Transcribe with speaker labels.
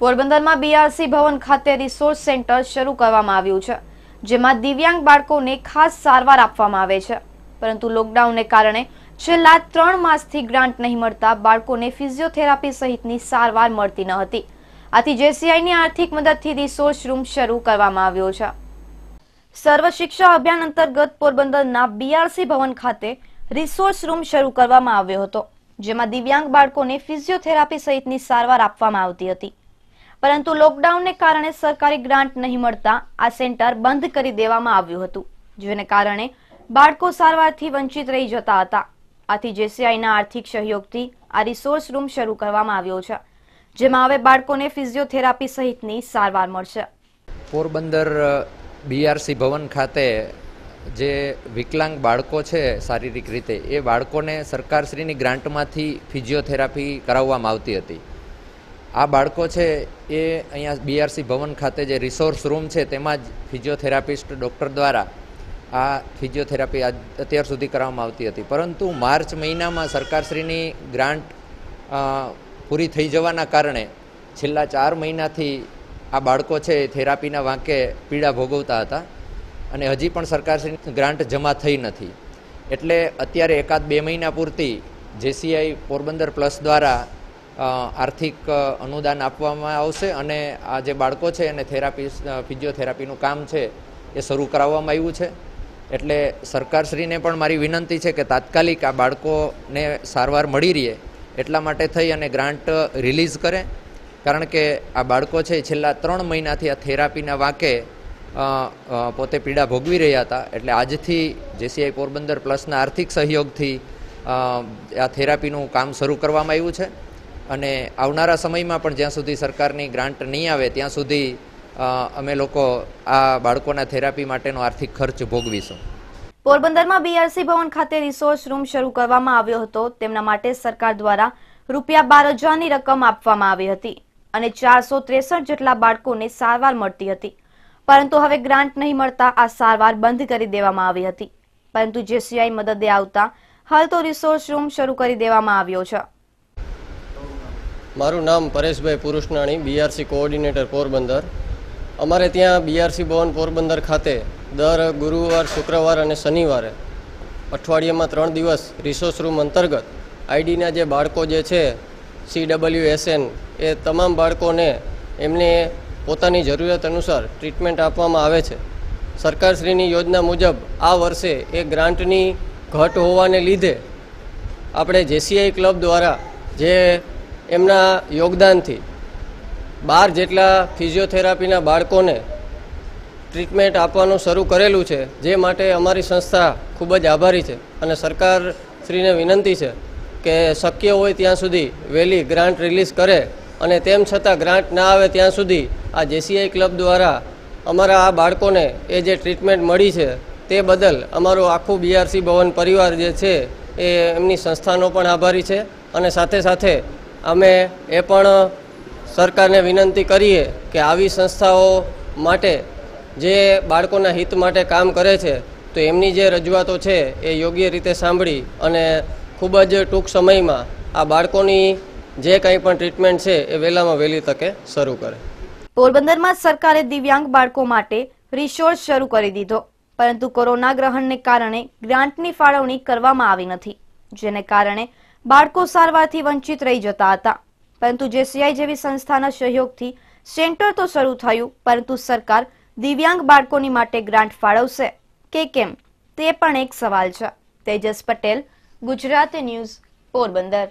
Speaker 1: પોરબંદરમાં બીઆરસી ભવન ખાતે resource centre શરૂ કરવામાં આવ્યું છે જેમાં દિવ્યાંગ બાળકોને ખાસ સારવાર આપવામાં આવે છે પરંતુ લોકડાઉનને કારણે છેલ્લા ત્રણ માસથી ગ્રાન્ટ નહીં મળતા બાળકોને ફિઝિયોથેરાપી સહિતની સારવાર મળતી ન હતી આથી જેસીઆઈની આર્થિક મદદથી રિસોર્સ રૂમ શરૂ કરવામાં આવ્યો છે સર્વ શિક્ષા અભિયાન અંતર્ગત પોરબંદરના બીઆરસી ભવન ખાતે રિસોર્સ રૂમ શરૂ કરવામાં આવ્યો હતો જેમાં દિવ્યાંગ બાળકોને ફિઝિયોથેરાપી સહિતની સારવાર આપવામાં આવતી હતી પરંતુ લોકડાઉનને કારણે સરકારી ગ્રાન્ટ નહીં મળતા આ સેન્ટર બંધ કરી દેવામાં આવ્યું હતું જેને કારણે બાળકો સારવારથી વંચિત રહી જતા હતા આથી જેસીઆઈના આર્થિક સહયોગથી આ રિસોર્સ રૂમ શરૂ કરવામાં આવ્યો છે જેમાં હવે બાળકોને ફિઝિયોથેરાપી સહિતની સારવાર મળશે
Speaker 2: પોરબંદર બીઆરસી ભવન ખાતે જે વિકલાંગ બાળકો છે શારીરિક રીતે એ બાળકોને સરકારશ્રીની ગ્રાન્ટમાંથી ફિઝિયોથેરાપી કરાવવામાં આવતી હતી આ બાળકો છે એ અહીંયા બીઆરસી ભવન ખાતે જે રિસોર્સ રૂમ છે તેમાં જ ફિઝિયોથેરાપિસ્ટ ડૉક્ટર દ્વારા આ ફિઝિયોથેરાપી અત્યાર સુધી કરવામાં આવતી હતી પરંતુ માર્ચ મહિનામાં સરકારશ્રીની ગ્રાન્ટ પૂરી થઈ જવાના કારણે છેલ્લા ચાર મહિનાથી આ બાળકો છે થેરાપીના વાંકે પીડા ભોગવતા હતા અને હજી પણ સરકારશ્રી ગ્રાન્ટ જમા થઈ નથી એટલે અત્યારે એકાદ બે મહિના પૂરતી જેસીઆઈ પોરબંદર પ્લસ દ્વારા આર્થિક અનુદાન આપવામાં આવશે અને આ જે બાળકો છે એને થેરાપી ફિઝિયોથેરાપીનું કામ છે એ શરૂ કરાવવામાં આવ્યું છે એટલે સરકારશ્રીને પણ મારી વિનંતી છે કે તાત્કાલિક આ બાળકોને સારવાર મળી રહે એટલા માટે થઈ અને ગ્રાન્ટ રિલીઝ કરે કારણ કે આ બાળકો છે છેલ્લા ત્રણ મહિનાથી આ થેરાપીના વાંકે પોતે પીડા ભોગવી રહ્યા હતા એટલે આજથી જેસીઆઈ પોરબંદર પ્લસના આર્થિક સહયોગથી આ થેરાપીનું કામ શરૂ કરવામાં આવ્યું છે અને આવનારા સમયમાં પણ જ્યાં સુધી સરકારની ગ્રાન્ટ નહીં આવે ત્યાં સુધી અમે લોકો આ બાળકોના થેરાપી માટેનો આર્થિક ખર્ચ ભોગવીશું
Speaker 1: પોરબંદરમાં બીઆરસી ભવન ખાતે રિસોર્સ રૂમ શરૂ કરવામાં આવ્યો હતો તેમના માટે સરકાર દ્વારા રૂપિયા બાર હજારની રકમ આપવામાં આવી હતી અને ચારસો ત્રેસઠ જેટલા બાળકોને સારવાર મળતી હતી પરંતુ હવે ગ્રાન્ટ નહીં મળતા આ સારવાર બંધ કરી દેવામાં આવી હતી પરંતુ જેસીઆઈ મદદે આવતા હાલ તો રિસોર્સ રૂમ શરૂ કરી દેવામાં આવ્યો છે
Speaker 3: મારું નામ પરેશભાઈ પુરુષનાણી બીઆરસી કોઓર્ડિનેટર પોરબંદર અમારે ત્યાં બીઆરસી ભવન પોરબંદર ખાતે દર ગુરુવાર શુક્રવાર અને શનિવારે અઠવાડિયામાં ત્રણ દિવસ રિસોર્સ રૂમ અંતર્ગત આઈડીના જે બાળકો જે છે સી ડબલ્યુ એન એ તમામ બાળકોને એમને પોતાની જરૂરિયાત અનુસાર ટ્રીટમેન્ટ આપવામાં આવે છે સરકારશ્રીની યોજના મુજબ આ વર્ષે એ ગ્રાન્ટની ઘટ હોવાને લીધે આપણે જેસીઆઈ ક્લબ દ્વારા જે એમના યોગદાનથી બાર જેટલા ફિઝિયોથેરાપીના બાળકોને ટ્રીટમેન્ટ આપવાનું શરૂ કરેલું છે જે માટે અમારી સંસ્થા ખૂબ જ આભારી છે અને સરકારશ્રીને વિનંતી છે કે શક્ય હોય ત્યાં સુધી વહેલી ગ્રાન્ટ રિલીઝ કરે અને તેમ છતાં ગ્રાન્ટ ના આવે ત્યાં સુધી આ જેસીઆઈ ક્લબ દ્વારા અમારા આ બાળકોને એ જે ટ્રીટમેન્ટ મળી છે તે બદલ અમારું આખું બીઆરસી ભવન પરિવાર જે છે એ એમની સંસ્થાનો પણ આભારી છે અને સાથે સાથે અમે એ પણ સરકારને વિનંતી કરીએ કે આવી સંસ્થાઓ માટે જે બાળકોના હિત માટે કામ કરે છે તો એમની જે રજૂઆતો છે એ યોગ્ય રીતે સાંભળી અને ખૂબ જ ટૂંક સમયમાં આ બાળકોની જે કંઈ પણ ટ્રીટમેન્ટ છે એ વહેલામાં વહેલી તકે શરૂ કરે
Speaker 1: પોરબંદરમાં સરકારે દિવ્યાંગ બાળકો માટે રિસોર્સ શરૂ કરી દીધો પરંતુ કોરોના ગ્રહણને કારણે ગ્રાન્ટની ફાળવણી કરવામાં આવી નથી જેને કારણે બાળકો સારવારથી વંચિત રહી જતા હતા પરંતુ જેસીઆઈ જેવી સંસ્થાના સહયોગથી સેન્ટર તો શરૂ થયું પરંતુ સરકાર દિવ્યાંગ બાળકોની માટે ગ્રાન્ટ ફાળવશે કે કેમ તે પણ એક સવાલ છે તેજસ પટેલ ગુજરાત ન્યૂઝ પોરબંદર